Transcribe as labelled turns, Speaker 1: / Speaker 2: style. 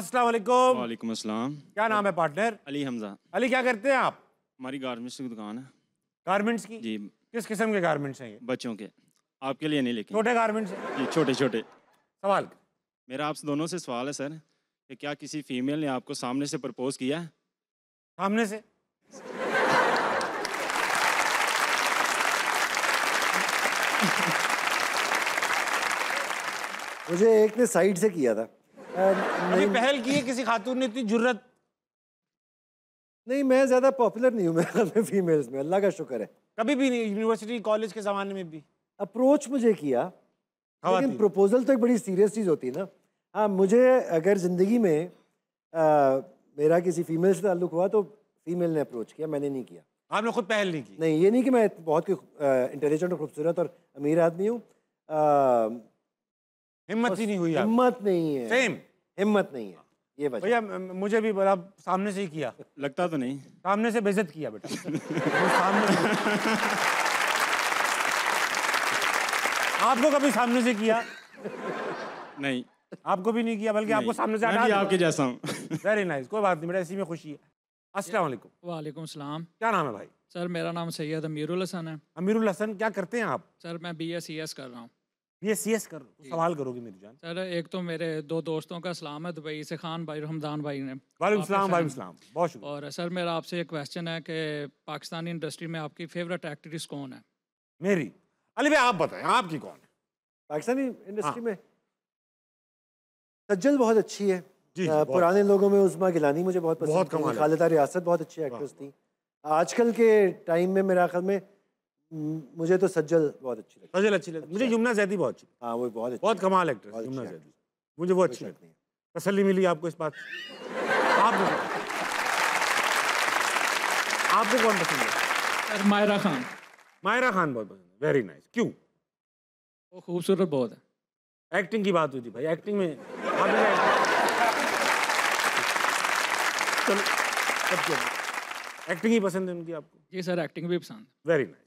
Speaker 1: अस्सलाम वालेकुम वालेकुम अस्सलाम क्या नाम है पार्टनर अली हमजा अली क्या करते हैं आप हमारी गारमेंट्स की दुकान है गारमेंट्स की जी किस किस्म के गारमेंट्स हैं ये बच्चों के आपके लिए नहीं लेकिन छोटे गारमेंट्स जी छोटे छोटे सवाल मेरा आपसे दोनों से सवाल है सर कि क्या किसी फीमेल ने आपको सामने से प्रपोज किया है सामने से
Speaker 2: मुझे एक ने साइड से किया था अभी पहल की है किसी खातून ने इतनी जरूरत नहीं मैं ज़्यादा पॉपुलर नहीं हूँ मैं फीमेल्स में अल्लाह का शुक्र है
Speaker 1: कभी भी नहीं यूनिवर्सिटी कॉलेज के ज़माने में भी
Speaker 2: अप्रोच मुझे किया लेकिन प्रपोज़ल तो एक बड़ी सीरियस चीज़ होती है ना हाँ मुझे अगर ज़िंदगी में आ, मेरा किसी फीमेल से ताल्लुक हुआ तो फीमेल ने अप्रोच किया मैंने नहीं किया आपने खुद पहल नहीं की नहीं ये नहीं कि मैं बहुत ही इंटेलिजेंट और खूबसूरत और अमीर आदमी हूँ हिम्मत ही नहीं हुई हिम्मत नहीं है सेम हिम्मत नहीं है
Speaker 1: ये भैया मुझे भी बड़ा सामने से ही किया लगता तो नहीं सामने से बेजत किया बेटा सामने आपको कभी सामने से किया नहीं आपको भी नहीं किया बल्कि आपको सामने से हटा आपके जैसा हूँ वेरी नाइस कोई बात नहीं बेटा इसी में खुशी है अस्सलाम वालेकुम वालेकुम सलाम क्या नाम है भाई
Speaker 3: सर मेरा नाम सैयद अमीरुल हसन है अमीरुल हसन क्या करते हैं आप सर मैं बी एस सी एस कर रहा हूँ
Speaker 1: ये सीएस कर सवाल करोगे मेरी जान
Speaker 3: सर एक तो मेरे दो दोस्तों का सलाम है दुबई से खान भाई रमज़ान भाई ने
Speaker 1: वालेकाम वालेकाम सलाम
Speaker 3: बहुत शुक्रिया और सर मेरा आपसे एक क्वेश्चन है कि पाकिस्तानी इंडस्ट्री में आपकी फेवरेट एक्ट्रेस कौन है
Speaker 2: मेरी अली भाई आप बताएं आपकी कौन है पाकिस्तानी इंडस्ट्री हाँ। में सज्जल बहुत अच्छी है जी आ, पुराने लोगों में उस्मा गिलानी मुझे बहुत पसंद बहुत खालिदा रियासत बहुत अच्छी एक्ट्रेस थी आजकल के टाइम में मेरा ख्याल में हम्म, मुझे तो सज्जल बहुत अच्छी लगती सज्जल अच्छी लगती मुझे अच्छा। यमुना जैदी बहुत अच्छी हाँ वो बहुत बहुत कमाल एक्टर यमुना जैदी मुझे वो अच्छी लगती है तसली मिली आपको
Speaker 1: इस बात आप आपको कौन पसंद है सर मायरा खान मायरा खान बहुत पसंद है वेरी नाइस क्यों वो खूबसूरत बहुत है एक्टिंग की बात हुई थी भाई एक्टिंग में एक्टिंग ही पसंद है उनकी
Speaker 3: आपको जी सर एक्टिंग भी पसंद
Speaker 1: वेरी नाइस